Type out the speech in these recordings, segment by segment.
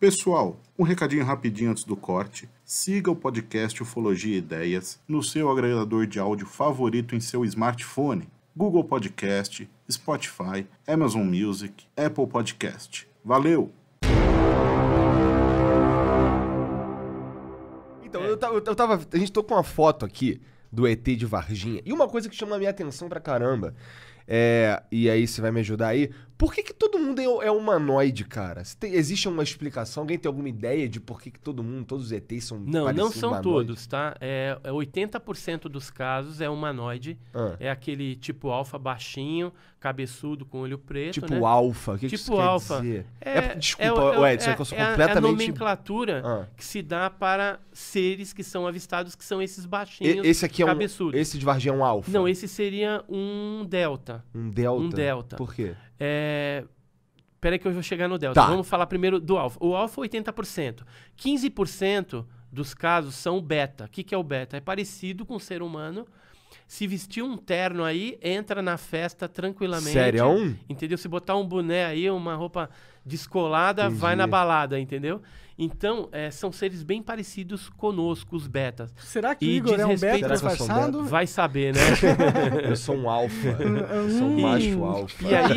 Pessoal, um recadinho rapidinho antes do corte. Siga o podcast Ufologia Ideias no seu agregador de áudio favorito em seu smartphone. Google Podcast, Spotify, Amazon Music, Apple Podcast. Valeu! Então, eu, tava, eu tava. A gente tô com uma foto aqui do ET de Varginha. E uma coisa que chama a minha atenção pra caramba é, e aí você vai me ajudar aí. Por que, que todo mundo é, é humanoide, cara? Tem, existe uma explicação? Alguém tem alguma ideia de por que, que todo mundo, todos os ETs são Não, não são humanoide? todos, tá? É, é 80% dos casos é humanoide. Ah. É aquele tipo alfa baixinho, cabeçudo com olho preto. Tipo né? alfa. O que, tipo que alfa. quer dizer? É, é, desculpa, é, é, Edson, é, que eu sou completamente. É a é nomenclatura ah. que se dá para seres que são avistados, que são esses baixinhos. E, esse aqui é cabeçudos. um. Esse de Varginha é um alfa. Não, esse seria um delta. Um delta? Um delta. Por quê? É. Peraí que eu vou chegar no delta. Tá. Vamos falar primeiro do alfa. O alfa 80%. 15% dos casos são beta. O que, que é o beta? É parecido com o ser humano, se vestir um terno aí, entra na festa tranquilamente. Sério? É Entendeu? Se botar um boné aí, uma roupa descolada, Entendi. vai na balada, entendeu? Então, é, são seres bem parecidos conosco, os betas. Será que o Igor é um beta disfarçado? Vai saber, né? eu sou um alfa. eu sou um macho alfa. E aí,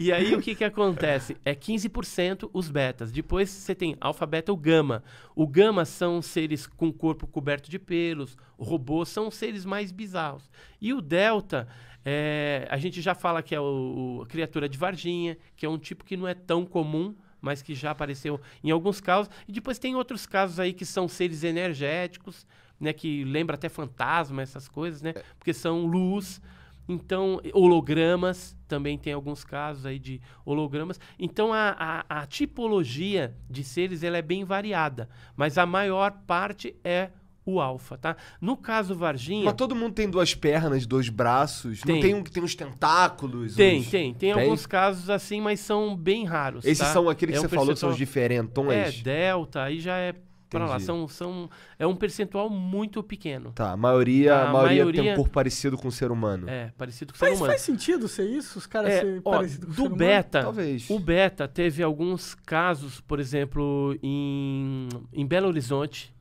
e aí, o que, que acontece? É 15% os betas. Depois você tem alfa, beta ou gama. O gama são seres com corpo coberto de pelos. Robôs são seres mais bizarros. E o delta é, a gente já fala que é o, o, criatura de Varginha, que é um tipo que não é tão comum, mas que já apareceu em alguns casos. E depois tem outros casos aí que são seres energéticos, né, que lembra até fantasma, essas coisas, né? Porque são luz. Então, hologramas, também tem alguns casos aí de hologramas. Então, a, a, a tipologia de seres ela é bem variada, mas a maior parte é o alfa, tá? No caso Varginha. Mas todo mundo tem duas pernas, dois braços. Tem. Não tem um que tem uns tentáculos? Tem, uns... tem, tem. Tem alguns casos assim, mas são bem raros. Esses tá? são aqueles é que um você percentual... falou que são os diferentões? É, delta, aí já é para lá. São, são, é um percentual muito pequeno. Tá, a maioria, tá, a, maioria, maioria, tem um corpo parecido com o ser humano. É, parecido com o ser humano. Faz sentido ser isso? Os caras é, serem parecidos com o ser humano? Do beta, Talvez. o beta teve alguns casos, por exemplo, em, em Belo Horizonte,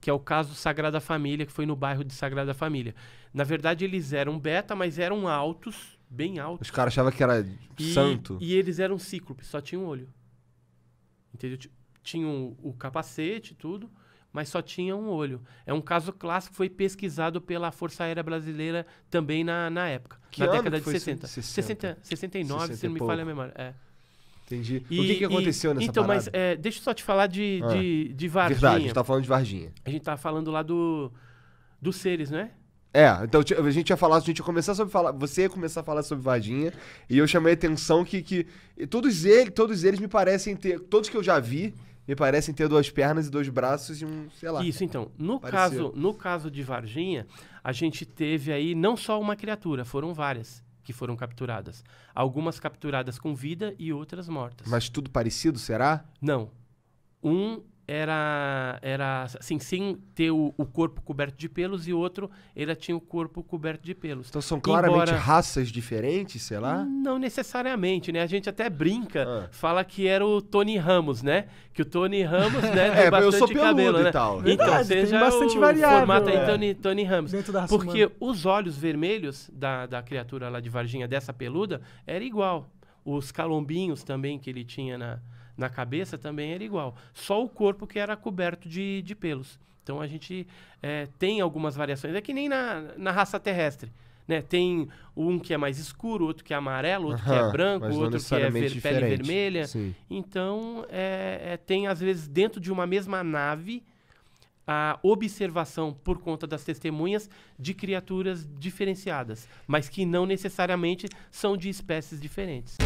que é o caso Sagrada Família, que foi no bairro de Sagrada Família. Na verdade, eles eram beta, mas eram altos, bem altos. Os caras achavam que era e, santo. E eles eram cíclopes, só tinham um olho. Entendeu? Tinham o capacete e tudo, mas só tinha um olho. É um caso clássico, foi pesquisado pela Força Aérea Brasileira também na, na época, que na década de 60. 60. 60. 69, 60 se não me falha a memória. É. Entendi. E, o que, que aconteceu e, nessa então, parada? Então, eh, mas é, deixa eu só te falar de, ah, de, de Varginha. Verdade, a gente tava falando de Varginha. A gente tava falando lá do, dos seres, né? É, então a gente ia falar, a gente ia começar sobre falar, você ia começar a falar sobre Varginha, e eu chamei a atenção que, que todos eles, todos eles me parecem ter, todos que eu já vi, me parecem ter duas pernas e dois braços e um, sei lá. Isso, então, no pareceu. caso, no caso de Varginha, a gente teve aí não só uma criatura, foram várias que foram capturadas. Algumas capturadas com vida e outras mortas. Mas tudo parecido, será? Não. Um era, era assim, sem ter o, o, corpo coberto de pelos e outro, ele tinha o corpo coberto de pelos. Então são claramente Embora, raças diferentes, sei lá? Não necessariamente, né? A gente até brinca, ah. fala que era o Tony Ramos, né? Que o Tony Ramos, né, é, bastante eu sou cabelo, né? e tal. Então, Verdade, então, seja bastante o variável, formato é. aí Tony, Tony Ramos. Porque humana. os olhos vermelhos da, da criatura lá de Varginha, dessa peluda, era igual. Os calombinhos também que ele tinha na na cabeça também era igual. Só o corpo que era coberto de, de pelos. Então a gente é, tem algumas variações. É que nem na, na raça terrestre. Né? Tem um que é mais escuro, outro que é amarelo, outro que é branco, outro que é ver, pele vermelha. Sim. Então é, é, tem, às vezes, dentro de uma mesma nave, a observação por conta das testemunhas de criaturas diferenciadas, mas que não necessariamente são de espécies diferentes.